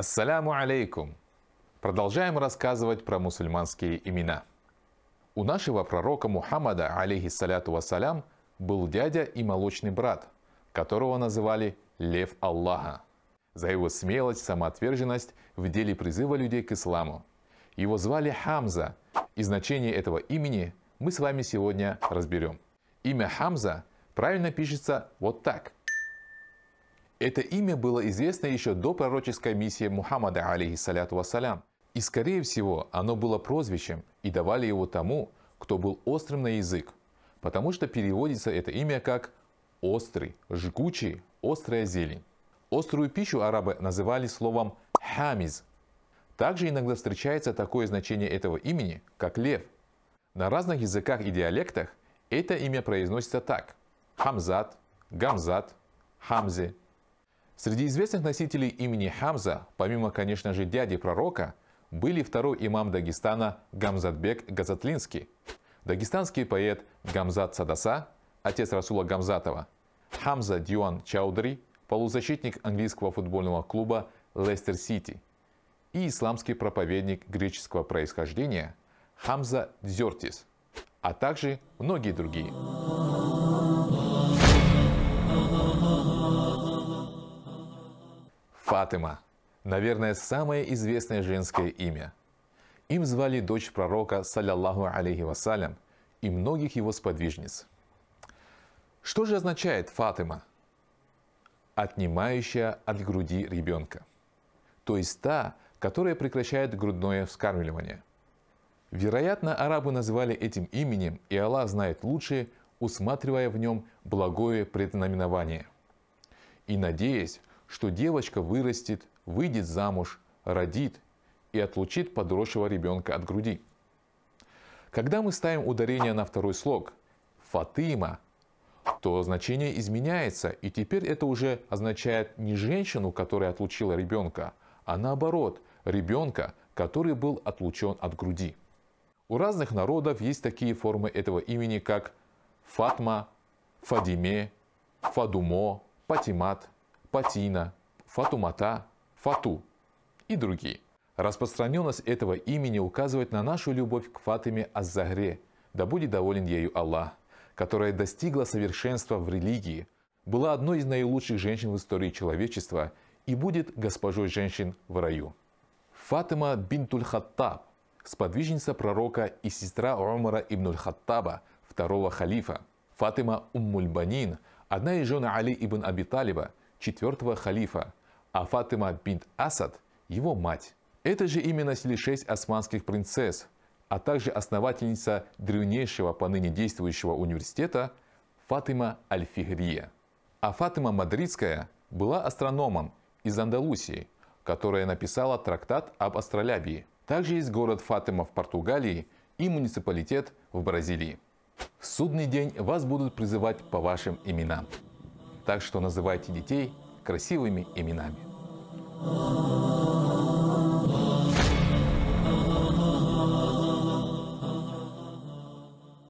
Ассаляму алейкум! Продолжаем рассказывать про мусульманские имена. У нашего пророка Мухаммада, алейхиссаляту вассалям, был дядя и молочный брат, которого называли Лев Аллаха, за его смелость, самоотверженность в деле призыва людей к исламу. Его звали Хамза, и значение этого имени мы с вами сегодня разберем. Имя Хамза правильно пишется вот так – это имя было известно еще до пророческой миссии Мухаммада, алейхиссаляту вассалям. И, скорее всего, оно было прозвищем и давали его тому, кто был острым на язык, потому что переводится это имя как «острый», «жгучий», «острая зелень». Острую пищу арабы называли словом «хамиз». Также иногда встречается такое значение этого имени, как «лев». На разных языках и диалектах это имя произносится так – «хамзат», Хамзе. Среди известных носителей имени Хамза, помимо, конечно же, дяди пророка, были второй имам Дагестана Гамзатбек Газатлинский, дагестанский поэт Гамзат Садаса, отец Расула Гамзатова, Хамза Дьюан Чаудри, полузащитник английского футбольного клуба Лестер Сити, и исламский проповедник греческого происхождения Хамза Дзертис, а также многие другие. Фатима, Наверное, самое известное женское имя. Им звали дочь пророка, саляллаху алейхи вассалям, и многих его сподвижниц. Что же означает Фатима? Отнимающая от груди ребенка. То есть та, которая прекращает грудное вскармливание. Вероятно, арабы называли этим именем, и Аллах знает лучше, усматривая в нем благое преднаменование. И надеясь, что девочка вырастет, выйдет замуж, родит и отлучит подросшего ребенка от груди. Когда мы ставим ударение на второй слог «фатыма», то значение изменяется, и теперь это уже означает не женщину, которая отлучила ребенка, а наоборот, ребенка, который был отлучен от груди. У разных народов есть такие формы этого имени, как Фатма, Фадиме, Фадумо, Патимат – Патина, Фатумата, Фату и другие. Распространенность этого имени указывает на нашу любовь к Фатиме Аззагре. да будет доволен ею Аллах, которая достигла совершенства в религии, была одной из наилучших женщин в истории человечества и будет госпожой женщин в раю. Фатима бинтуль Хаттаб, сподвижница пророка и сестра Умара ибн Хаттаба, второго халифа. Фатима Уммульбанин, одна из жен Али ибн Аби Талиба, четвертого халифа, а Фатима бинт Асад – его мать. Это же именно сели шесть османских принцесс, а также основательница древнейшего поныне действующего университета Фатима Альфигрия. фигрия А Фатима Мадридская была астрономом из Андалусии, которая написала трактат об астролябии. Также есть город Фатима в Португалии и муниципалитет в Бразилии. В судный день вас будут призывать по вашим именам. Так что называйте детей красивыми именами.